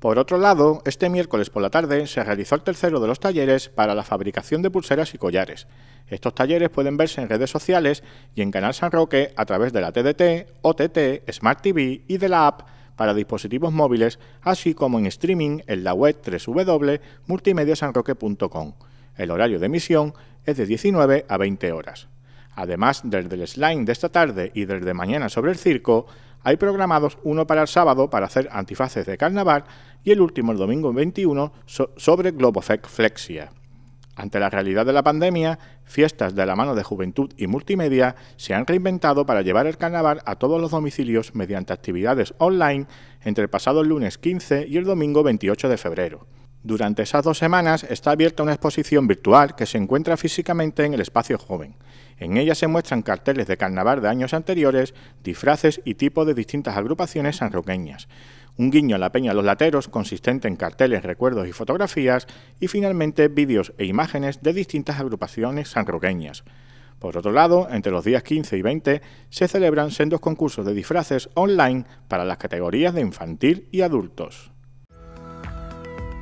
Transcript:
Por otro lado, este miércoles por la tarde se realizó el tercero de los talleres para la fabricación de pulseras y collares. Estos talleres pueden verse en redes sociales y en Canal San Roque a través de la TDT, OTT, Smart TV y de la app para dispositivos móviles, así como en streaming en la web www.multimediasanroque.com. El horario de emisión es de 19 a 20 horas. Además, desde el slime de esta tarde y desde mañana sobre el circo, hay programados uno para el sábado para hacer antifaces de carnaval y el último el domingo 21 sobre sobre Flexia. Ante la realidad de la pandemia, fiestas de la mano de juventud y multimedia se han reinventado para llevar el carnaval a todos los domicilios mediante actividades online entre el pasado lunes 15 y el domingo 28 de febrero. Durante esas dos semanas está abierta una exposición virtual que se encuentra físicamente en el espacio joven. En ella se muestran carteles de carnaval de años anteriores, disfraces y tipos de distintas agrupaciones sanroqueñas. Un guiño a la Peña Los Lateros consistente en carteles, recuerdos y fotografías y finalmente vídeos e imágenes de distintas agrupaciones sanroqueñas. Por otro lado, entre los días 15 y 20 se celebran sendos concursos de disfraces online para las categorías de infantil y adultos.